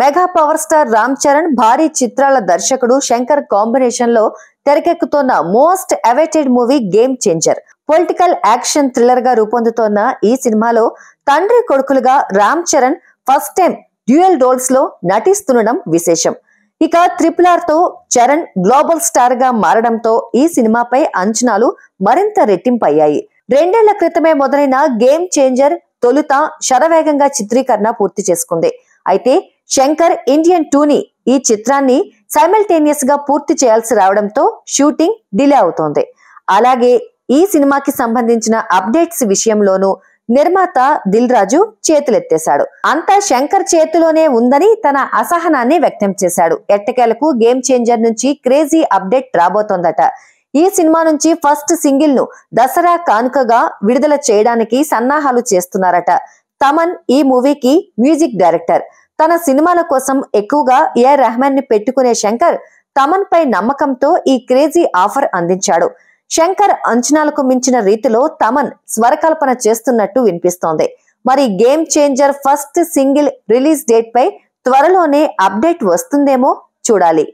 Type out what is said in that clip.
mega power star Ram Charan భారీ చిత్రాల దర్శకుడు శంకర్ కాంబినేషన్ లో తెరకెక్కుతోన్న most awaited movie game changer political action thriller గా రూపొందుతోన్న ఈ సినిమాలో తండ్రి కొడుకులుగా Ram Charan first time dual roles లో నటిస్తుండడం విశేషం ఇక త్రిపుల్ ఆర్ తో చరణ్ గ్లోబల్ స్టార్ గా మారడంతో ఈ సినిమాపై అంచనాలు మరింత రెట్టింపయ్యాయి రెండేళ్ల క్రితమే మొదలైన గేమ్ చేంజర్ తొలుత శరవేగంగా చిత్రీకరణ పూర్తి చేసుకుంది అయితే శంకర్ ఇండియన్ టూని ఈ చిత్రాన్ని సైమల్టేనియస్ గా పూర్తి చేయాల్సి రావడంతో షూటింగ్ డిలే అవుతోంది అలాగే ఈ సినిమాకి సంబంధించిన అప్డేట్స్ విషయంలోనూ నిర్మాత దిల్ రాజు చేతులెత్తేశాడు అంతా శంకర్ చేతిలోనే ఉందని తన అసహనాన్ని వ్యక్తం చేశాడు ఎట్టకేలకు గేమ్ చేంజర్ నుంచి క్రేజీ అప్డేట్ రాబోతోందట ఈ సినిమా నుంచి ఫస్ట్ సింగిల్ ను దసరా కానుకగా విడుదల చేయడానికి సన్నాహాలు చేస్తున్నారట తమన్ ఈ మూవీకి మ్యూజిక్ డైరెక్టర్ తన సినిమాల కోసం ఎక్కువగా ఏఆర్ రెహమాన్ ని పెట్టుకునే శంకర్ తమన్ పై నమ్మకంతో ఈ క్రేజీ ఆఫర్ అందించాడు శంకర్ అంచనాలకు మించిన రీతిలో తమన్ స్వరకల్పన చేస్తున్నట్టు వినిపిస్తోంది మరి game changer first single release date పై త్వరలోనే అప్డేట్ వస్తుందేమో చూడాలి